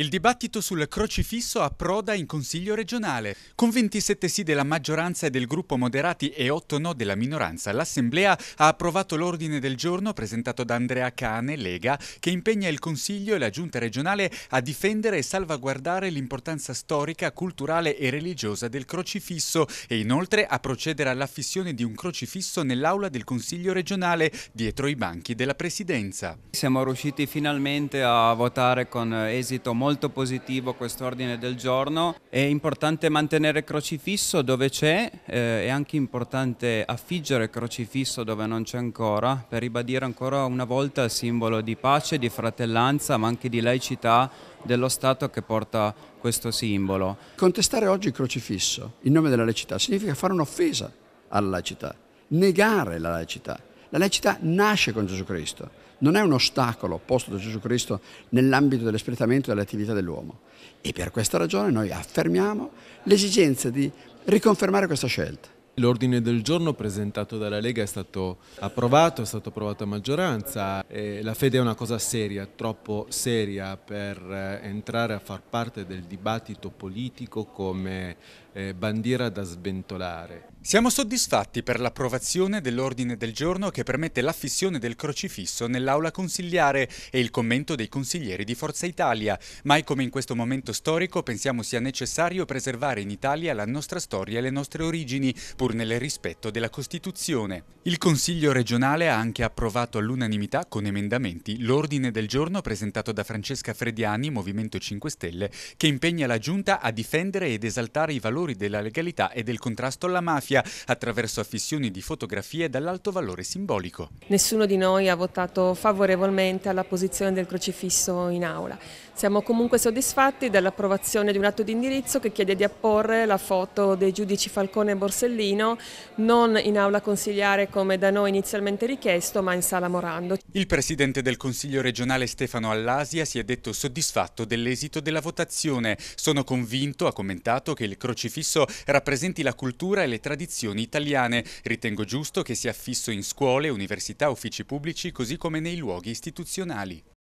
Il dibattito sul crocifisso approda in Consiglio regionale. Con 27 sì della maggioranza e del gruppo moderati e 8 no della minoranza, l'Assemblea ha approvato l'ordine del giorno presentato da Andrea Cane, Lega, che impegna il Consiglio e la Giunta regionale a difendere e salvaguardare l'importanza storica, culturale e religiosa del crocifisso e inoltre a procedere all'affissione di un crocifisso nell'aula del Consiglio regionale dietro i banchi della Presidenza. Siamo riusciti finalmente a votare con esito molto molto positivo ordine del giorno. È importante mantenere crocifisso dove c'è, eh, è anche importante affiggere crocifisso dove non c'è ancora, per ribadire ancora una volta il simbolo di pace, di fratellanza, ma anche di laicità dello Stato che porta questo simbolo. Contestare oggi il crocifisso in nome della laicità significa fare un'offesa alla laicità, negare la laicità. La laicità nasce con Gesù Cristo, non è un ostacolo posto da Gesù Cristo nell'ambito dell'espletamento delle attività dell'uomo. E per questa ragione noi affermiamo l'esigenza di riconfermare questa scelta. L'ordine del giorno presentato dalla Lega è stato approvato, è stato approvato a maggioranza. la fede è una cosa seria, troppo seria per eh, entrare a far parte del dibattito politico come eh, bandiera da sventolare. Siamo soddisfatti per l'approvazione dell'ordine del giorno che permette l'affissione del crocifisso nell'aula consigliare e il commento dei consiglieri di Forza Italia. Mai come in questo momento storico pensiamo sia necessario preservare in Italia la nostra storia e le nostre origini, pur pur nel rispetto della Costituzione. Il Consiglio regionale ha anche approvato all'unanimità con emendamenti l'ordine del giorno presentato da Francesca Frediani, Movimento 5 Stelle, che impegna la Giunta a difendere ed esaltare i valori della legalità e del contrasto alla mafia attraverso affissioni di fotografie dall'alto valore simbolico. Nessuno di noi ha votato favorevolmente alla posizione del crocifisso in aula. Siamo comunque soddisfatti dell'approvazione di un atto di indirizzo che chiede di apporre la foto dei giudici Falcone e Borsellino non in aula consigliare come da noi inizialmente richiesto ma in sala Morando. Il presidente del Consiglio regionale Stefano Allasia si è detto soddisfatto dell'esito della votazione. Sono convinto, ha commentato, che il crocifisso rappresenti la cultura e le tradizioni italiane. Ritengo giusto che sia fisso in scuole, università, uffici pubblici così come nei luoghi istituzionali.